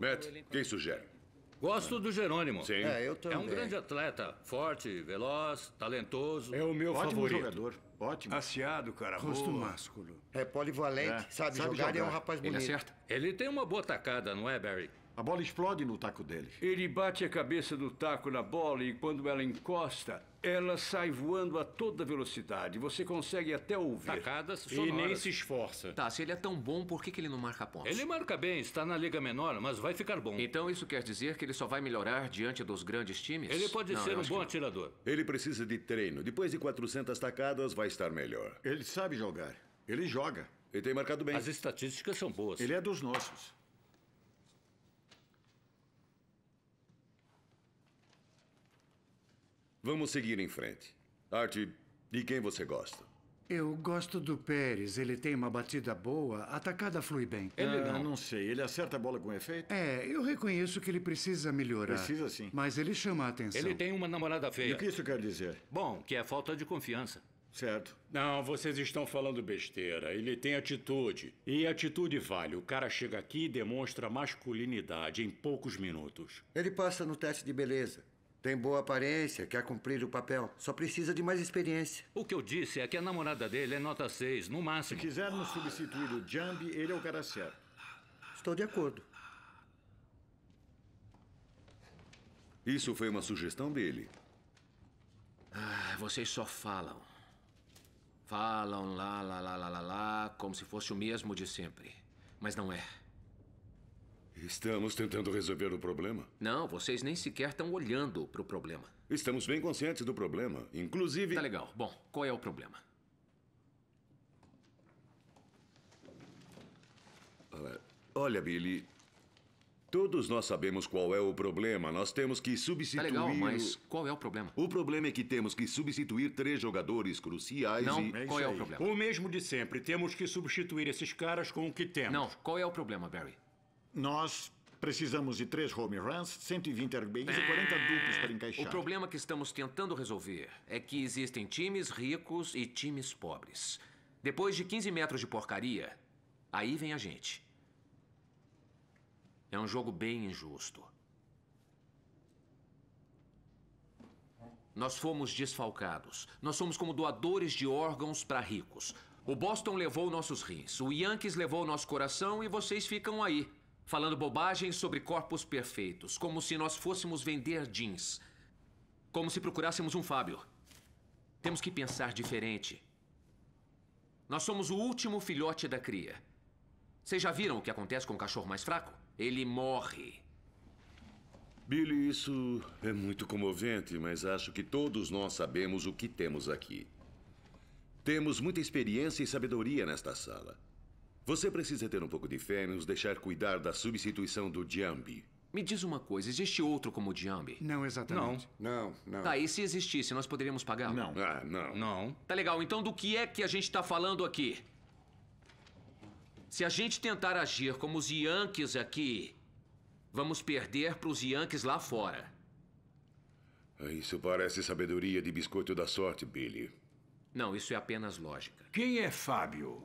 Matt, quem sugere? Gosto do Jerônimo. Sim. É, eu também. É um grande atleta. Forte, veloz, talentoso. É o meu Ótimo favorito. jogador. Ótimo. Aciado, cara. Rosto másculo. É polivalente. É. Sabe, sabe, jogar, jogar. e é um rapaz bonito. Ele acerta. Ele tem uma boa tacada, não é, Barry? A bola explode no taco dele. Ele bate a cabeça do taco na bola e quando ela encosta, ela sai voando a toda velocidade. Você consegue até ouvir. Tacadas sonoras. E nem se esforça. Tá, se ele é tão bom, por que, que ele não marca pontos? Ele marca bem, está na liga menor, mas vai ficar bom. Então isso quer dizer que ele só vai melhorar diante dos grandes times? Ele pode não, ser um bom que... atirador. Ele precisa de treino. Depois de 400 tacadas, vai estar melhor. Ele sabe jogar. Ele joga. Ele tem marcado bem. As estatísticas são boas. Ele é dos nossos. Vamos seguir em frente. Art, de quem você gosta? Eu gosto do Pérez. Ele tem uma batida boa, a tacada flui bem. Ele ah, não. não sei. Ele acerta a bola com efeito? É, eu reconheço que ele precisa melhorar. Precisa sim. Mas ele chama a atenção. Ele tem uma namorada feia. E o que isso quer dizer? Bom, que é falta de confiança. Certo. Não, vocês estão falando besteira. Ele tem atitude. E atitude vale. O cara chega aqui e demonstra masculinidade em poucos minutos. Ele passa no teste de beleza. Tem boa aparência, quer cumprir o papel. Só precisa de mais experiência. O que eu disse é que a namorada dele é nota 6, no máximo. Se quisermos substituir o Jambi, ele é o cara certo. Estou de acordo. Isso foi uma sugestão dele. Ah, vocês só falam. Falam lá, lá, lá, lá, lá, lá, como se fosse o mesmo de sempre. Mas não é. Estamos tentando resolver o problema? Não, vocês nem sequer estão olhando para o problema. Estamos bem conscientes do problema, inclusive... Tá legal. Bom, qual é o problema? Olha, Billy, Todos nós sabemos qual é o problema. Nós temos que substituir. Tá legal, mas qual é o problema? O problema é que temos que substituir três jogadores cruciais. Não, e... qual é o é problema? O mesmo de sempre. Temos que substituir esses caras com o que temos. Não, qual é o problema, Barry? Nós precisamos de três home runs, 120 RBIs e 40 é. duplos para encaixar. O problema que estamos tentando resolver é que existem times ricos e times pobres. Depois de 15 metros de porcaria, aí vem a gente. É um jogo bem injusto. Nós fomos desfalcados. Nós somos como doadores de órgãos para ricos. O Boston levou nossos rins, o Yankees levou nosso coração e vocês ficam aí, falando bobagens sobre corpos perfeitos, como se nós fôssemos vender jeans. Como se procurássemos um Fábio. Temos que pensar diferente. Nós somos o último filhote da cria. Vocês já viram o que acontece com o cachorro mais fraco? Ele morre. Billy, isso é muito comovente, mas acho que todos nós sabemos o que temos aqui. Temos muita experiência e sabedoria nesta sala. Você precisa ter um pouco de fé e nos deixar cuidar da substituição do Jambi. Me diz uma coisa, existe outro como o Jambi? Não, exatamente. Não, não, não. Tá, e se existisse, nós poderíamos pagar? Não. Ah, não. Não. Tá legal, então do que é que a gente tá falando aqui? Se a gente tentar agir como os Yankees aqui, vamos perder pros Yankees lá fora. Ah, isso parece sabedoria de biscoito da sorte, Billy. Não, isso é apenas lógica. Quem é Fábio?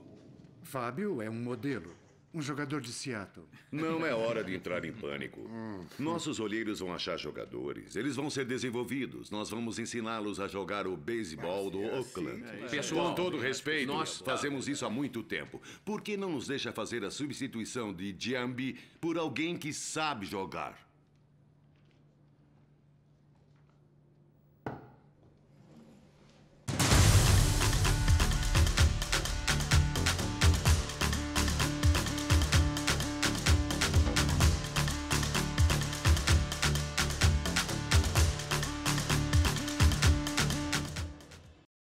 Fábio é um modelo. Um jogador de Seattle. Não é hora de entrar em pânico. Nossos olheiros vão achar jogadores. Eles vão ser desenvolvidos. Nós vamos ensiná-los a jogar o beisebol do ah, ah, Oakland. Pessoal, com todo respeito, nós fazemos isso há muito tempo. Por que não nos deixa fazer a substituição de Jambi por alguém que sabe jogar?